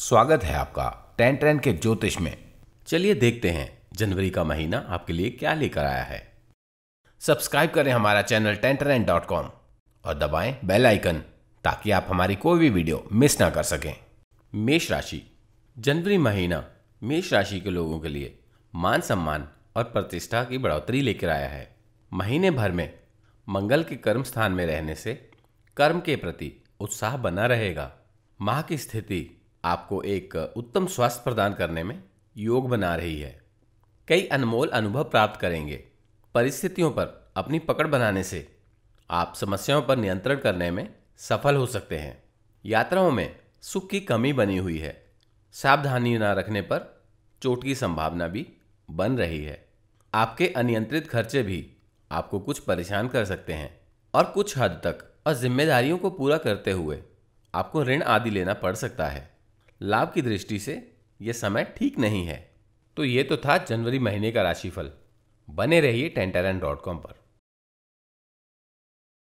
स्वागत है आपका टेन ट्रेन के ज्योतिष में चलिए देखते हैं जनवरी का महीना आपके लिए क्या लेकर आया है सब्सक्राइब करें हमारा चैनल टेन डॉट कॉम और दबाएं बेल आइकन ताकि आप हमारी कोई भी वीडियो मिस ना कर सकें मेष राशि जनवरी महीना मेष राशि के लोगों के लिए मान सम्मान और प्रतिष्ठा की बढ़ोतरी लेकर आया है महीने भर में मंगल के कर्म स्थान में रहने से कर्म के प्रति उत्साह बना रहेगा माह की स्थिति आपको एक उत्तम स्वास्थ्य प्रदान करने में योग बना रही है कई अनमोल अनुभव प्राप्त करेंगे परिस्थितियों पर अपनी पकड़ बनाने से आप समस्याओं पर नियंत्रण करने में सफल हो सकते हैं यात्राओं में सुख की कमी बनी हुई है सावधानी न रखने पर चोट की संभावना भी बन रही है आपके अनियंत्रित खर्चे भी आपको कुछ परेशान कर सकते हैं और कुछ हद तक और जिम्मेदारियों को पूरा करते हुए आपको ऋण आदि लेना पड़ सकता है लाभ की दृष्टि से यह समय ठीक नहीं है तो ये तो था जनवरी महीने का राशिफल बने रहिए टेंटरन डॉट कॉम पर